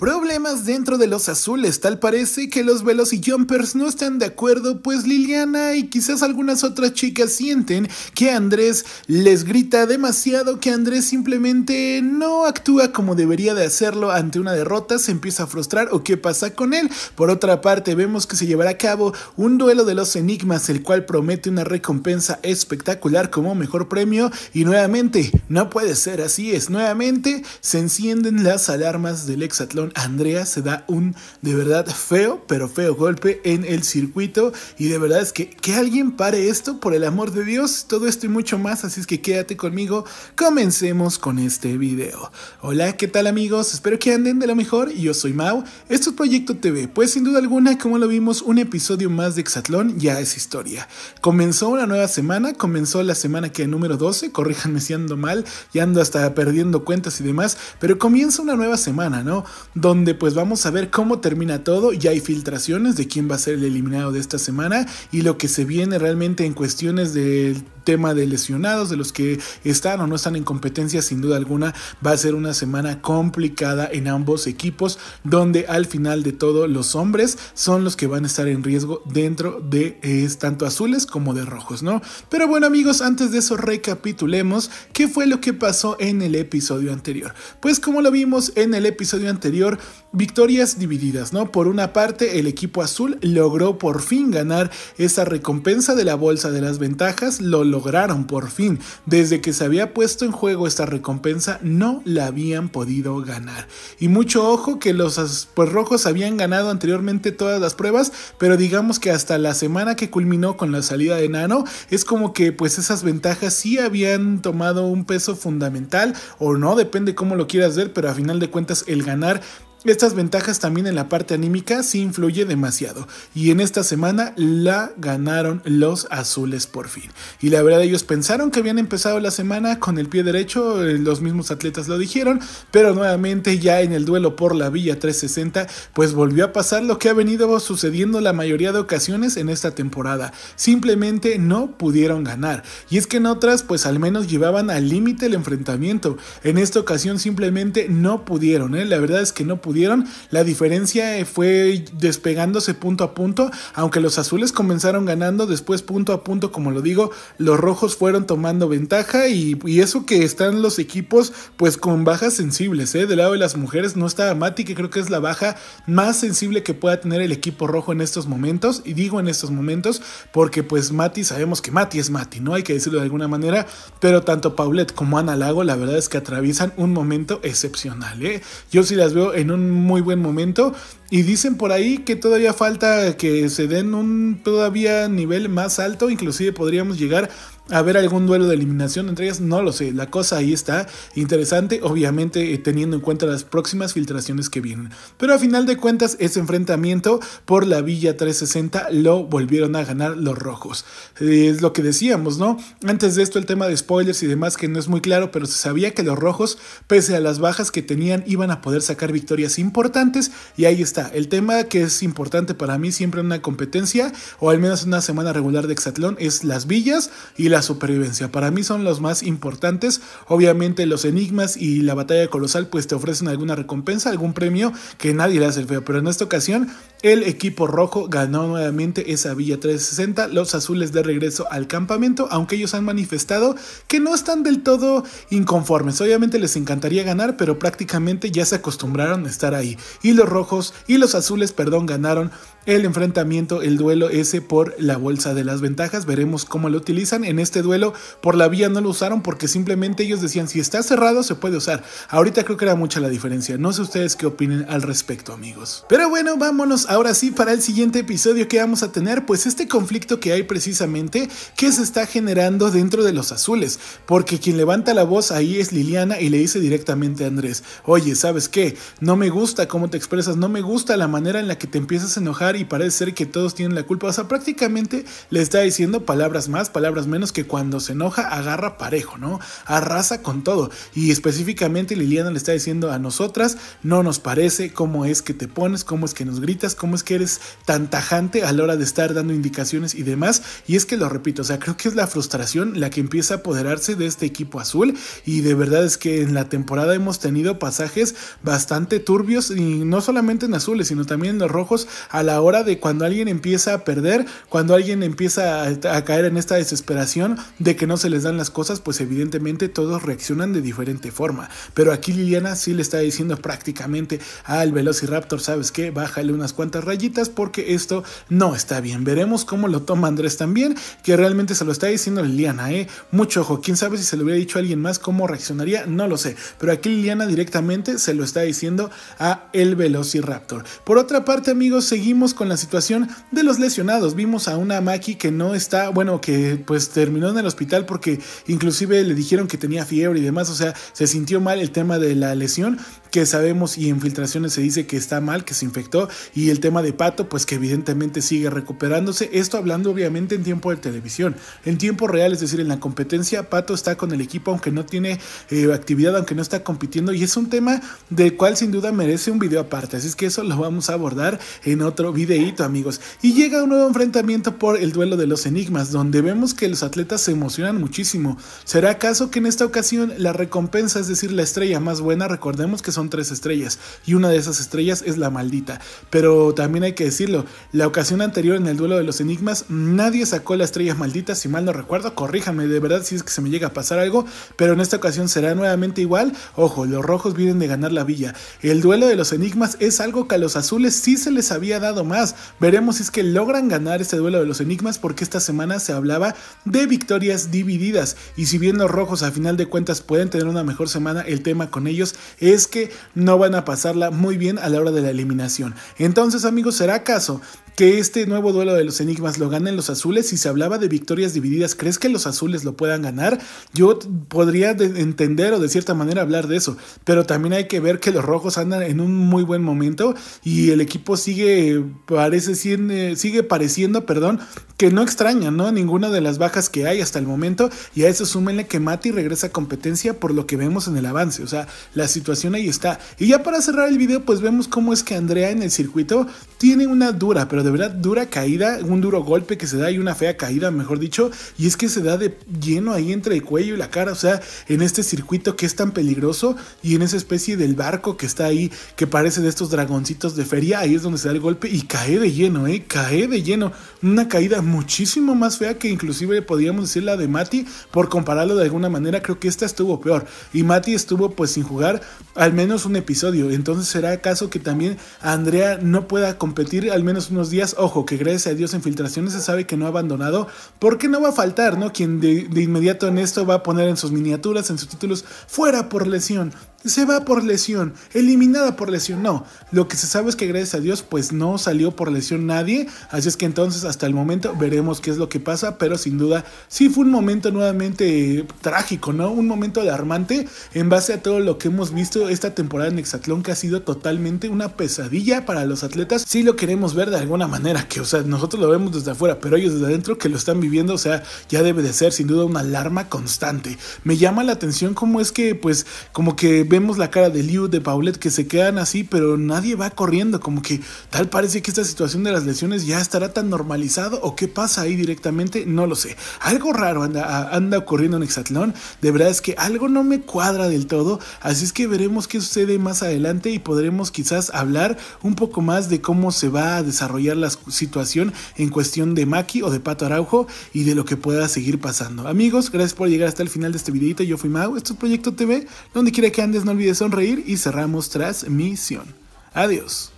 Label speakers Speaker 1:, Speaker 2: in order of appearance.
Speaker 1: Problemas dentro de los azules, tal parece que los jumpers no están de acuerdo, pues Liliana y quizás algunas otras chicas sienten que Andrés les grita demasiado, que Andrés simplemente no actúa como debería de hacerlo ante una derrota, se empieza a frustrar o qué pasa con él. Por otra parte, vemos que se llevará a cabo un duelo de los enigmas, el cual promete una recompensa espectacular como mejor premio y nuevamente, no puede ser, así es, nuevamente se encienden las alarmas del exatlón. Andrea se da un de verdad feo, pero feo golpe en el circuito. Y de verdad es que que alguien pare esto, por el amor de Dios, todo esto y mucho más. Así es que quédate conmigo, comencemos con este video. Hola, ¿qué tal amigos? Espero que anden de lo mejor. Yo soy Mau, esto es Proyecto TV. Pues sin duda alguna, como lo vimos, un episodio más de Exatlón ya es historia. Comenzó una nueva semana, comenzó la semana que número 12, corríjanme si ando mal, y ando hasta perdiendo cuentas y demás, pero comienza una nueva semana, ¿no? donde pues vamos a ver cómo termina todo, ya hay filtraciones de quién va a ser el eliminado de esta semana y lo que se viene realmente en cuestiones del tema de lesionados, de los que están o no están en competencia, sin duda alguna va a ser una semana complicada en ambos equipos, donde al final de todo los hombres son los que van a estar en riesgo dentro de tanto azules como de rojos, ¿no? Pero bueno amigos, antes de eso recapitulemos qué fue lo que pasó en el episodio anterior. Pues como lo vimos en el episodio anterior, victorias divididas, ¿no? Por una parte, el equipo azul logró por fin ganar esa recompensa de la bolsa de las ventajas, lo lograron por fin. Desde que se había puesto en juego esta recompensa, no la habían podido ganar. Y mucho ojo que los pues, rojos habían ganado anteriormente todas las pruebas, pero digamos que hasta la semana que culminó con la salida de Nano, es como que pues esas ventajas sí habían tomado un peso fundamental o no, depende cómo lo quieras ver, pero a final de cuentas el ganar estas ventajas también en la parte anímica sí influye demasiado y en esta semana la ganaron los azules por fin. Y la verdad ellos pensaron que habían empezado la semana con el pie derecho, eh, los mismos atletas lo dijeron, pero nuevamente ya en el duelo por la Villa 360 pues volvió a pasar lo que ha venido sucediendo la mayoría de ocasiones en esta temporada. Simplemente no pudieron ganar y es que en otras pues al menos llevaban al límite el enfrentamiento. En esta ocasión simplemente no pudieron, ¿eh? la verdad es que no pudieron pudieron. La diferencia eh, fue despegándose punto a punto, aunque los azules comenzaron ganando, después punto a punto, como lo digo, los rojos fueron tomando ventaja y, eso que están los equipos pues con bajas sensibles, ¿eh? Del lado de las mujeres no está Mati, que creo que es la baja más sensible que pueda tener el equipo rojo en estos momentos, y digo en estos momentos porque pues Mati sabemos que Mati es Mati, ¿no? Hay que decirlo de alguna manera, pero tanto Paulette como Ana Lago la verdad es que atraviesan un momento excepcional, ¿eh? Yo sí las veo en un muy buen momento. Y dicen por ahí que todavía falta que se den un todavía nivel más alto, inclusive podríamos llegar haber algún duelo de eliminación entre ellas, no lo sé. La cosa ahí está interesante, obviamente eh, teniendo en cuenta las próximas filtraciones que vienen. Pero a final de cuentas, ese enfrentamiento por la Villa 360 lo volvieron a ganar los rojos. Eh, es lo que decíamos, ¿no? Antes de esto, el tema de spoilers y demás, que no es muy claro, pero se sabía que los rojos, pese a las bajas que tenían, iban a poder sacar victorias importantes. Y ahí está, el tema que es importante para mí siempre en una competencia, o al menos una semana regular de exatlón es las villas y las supervivencia. Para mí son los más importantes. Obviamente los enigmas y la batalla colosal pues te ofrecen alguna recompensa, algún premio que nadie le hace el feo. Pero en esta ocasión el equipo rojo ganó nuevamente esa Villa 360. Los azules de regreso al campamento, aunque ellos han manifestado que no están del todo inconformes. Obviamente les encantaría ganar, pero prácticamente ya se acostumbraron a estar ahí. Y los rojos y los azules, perdón, ganaron el enfrentamiento, el duelo ese por la bolsa de las ventajas. Veremos cómo lo utilizan. En este duelo por la vía no lo usaron porque simplemente ellos decían si está cerrado se puede usar. Ahorita creo que era mucha la diferencia. No sé ustedes qué opinen al respecto amigos. Pero bueno, vámonos ahora sí para el siguiente episodio que vamos a tener. Pues este conflicto que hay precisamente que se está generando dentro de los azules. Porque quien levanta la voz ahí es Liliana y le dice directamente a Andrés. Oye, ¿sabes qué? No me gusta cómo te expresas. No me gusta la manera en la que te empiezas a enojar y parece ser que todos tienen la culpa. O sea, prácticamente le está diciendo palabras más, palabras menos, que cuando se enoja agarra parejo, ¿no? Arrasa con todo. Y específicamente Liliana le está diciendo a nosotras, no nos parece cómo es que te pones, cómo es que nos gritas, cómo es que eres tan tajante a la hora de estar dando indicaciones y demás. Y es que lo repito, o sea, creo que es la frustración la que empieza a apoderarse de este equipo azul. Y de verdad es que en la temporada hemos tenido pasajes bastante turbios y no solamente en azules, sino también en los rojos a la hora de cuando alguien empieza a perder, cuando alguien empieza a, caer en esta desesperación de que no se les dan las cosas, pues evidentemente todos reaccionan de diferente forma. Pero aquí Liliana sí le está diciendo prácticamente al Velociraptor, ¿sabes qué? Bájale unas cuantas rayitas porque esto no está bien. Veremos cómo lo toma Andrés también, que realmente se lo está diciendo Liliana, ¿eh? Mucho ojo, quién sabe si se lo hubiera dicho a alguien más cómo reaccionaría, no lo sé. Pero aquí Liliana directamente se lo está diciendo a el Velociraptor. Por otra parte, amigos, seguimos con la situación de los lesionados. Vimos a una Maki que no está, bueno, que pues terminó en el hospital porque inclusive le dijeron que tenía fiebre y demás, o sea, se sintió mal el tema de la lesión que sabemos y en filtraciones se dice que está mal, que se infectó, y el tema de Pato, pues que evidentemente sigue recuperándose. Esto hablando obviamente en tiempo de televisión. En tiempo real, es decir, en la competencia, Pato está con el equipo aunque no tiene eh, actividad, aunque no está compitiendo, y es un tema del cual sin duda merece un video aparte. Así es que eso lo vamos a abordar en otro videito amigos. Y llega un nuevo enfrentamiento por el duelo de los enigmas, donde vemos que los atletas se emocionan muchísimo. ¿Será acaso que en esta ocasión la recompensa, es decir, la estrella más buena, recordemos que son son tres estrellas y una de esas estrellas es la maldita. Pero también hay que decirlo, la ocasión anterior en el duelo de los enigmas nadie sacó las estrellas malditas, si mal no recuerdo, corríjame de verdad si es que se me llega a pasar algo, pero en esta ocasión será nuevamente igual. Ojo, los rojos vienen de ganar la villa. El duelo de los enigmas es algo que a los azules sí se les había dado más. Veremos si es que logran ganar este duelo de los enigmas porque esta semana se hablaba de victorias divididas y si bien los rojos a final de cuentas pueden tener una mejor semana, el tema con ellos es que no van a pasarla muy bien a la hora de la eliminación. Entonces amigos, ¿será caso? que este nuevo duelo de los enigmas lo ganen los azules. Si se hablaba de victorias divididas, ¿crees que los azules lo puedan ganar? Yo podría entender o de cierta manera hablar de eso, pero también hay que ver que los rojos andan en un muy buen momento y el equipo sigue, parece, eh, sigue pareciendo, perdón, que no extraña, ¿no? Ninguna de las bajas que hay hasta el momento y a eso súmenle que Mati regresa a competencia por lo que vemos en el avance, o sea, la situación ahí está. Y ya para cerrar el video, pues vemos cómo es que Andrea en el circuito tiene una dura, pero de de verdad dura caída, un duro golpe que se da y una fea caída, mejor dicho, y es que se da de lleno ahí entre el cuello y la cara, o sea, en este circuito que es tan peligroso y en esa especie del barco que está ahí, que parece de estos dragoncitos de feria, ahí es donde se da el golpe y cae de lleno, ¿eh? Cae de lleno. Una caída muchísimo más fea que inclusive podríamos decir la de Mati, por compararlo de alguna manera, creo que esta estuvo peor. Y Mati estuvo pues sin jugar al menos un episodio, entonces será acaso que también Andrea no pueda competir al menos unos días ojo, que gracias a Dios en filtraciones se sabe que no ha abandonado, porque no va a faltar, ¿no? Quien de inmediato en esto va a poner en sus miniaturas, en sus títulos, fuera por lesión se va por lesión, eliminada por lesión. No, lo que se sabe es que gracias a Dios pues no salió por lesión nadie, así es que entonces hasta el momento veremos qué es lo que pasa, pero sin duda sí fue un momento nuevamente trágico, ¿no? Un momento alarmante en base a todo lo que hemos visto esta temporada en Hexatlón que ha sido totalmente una pesadilla para los atletas, si sí lo queremos ver de alguna manera, que o sea, nosotros lo vemos desde afuera, pero ellos desde adentro que lo están viviendo, o sea, ya debe de ser sin duda una alarma constante. Me llama la atención cómo es que pues como que vemos la cara de Liu, de Paulette, que se quedan así, pero nadie va corriendo, como que tal parece que esta situación de las lesiones ya estará tan normalizado o qué pasa ahí directamente, no lo sé. Algo raro anda, anda ocurriendo en Hexatlón, de verdad es que algo no me cuadra del todo, así es que veremos qué sucede más adelante y podremos quizás hablar un poco más de cómo se va a desarrollar la situación en cuestión de Maki o de Pato Araujo y de lo que pueda seguir pasando. Amigos, gracias por llegar hasta el final de este videito, yo fui Mago esto es Proyecto TV, donde quiera que andes no olvides sonreír y cerramos transmisión. Adiós.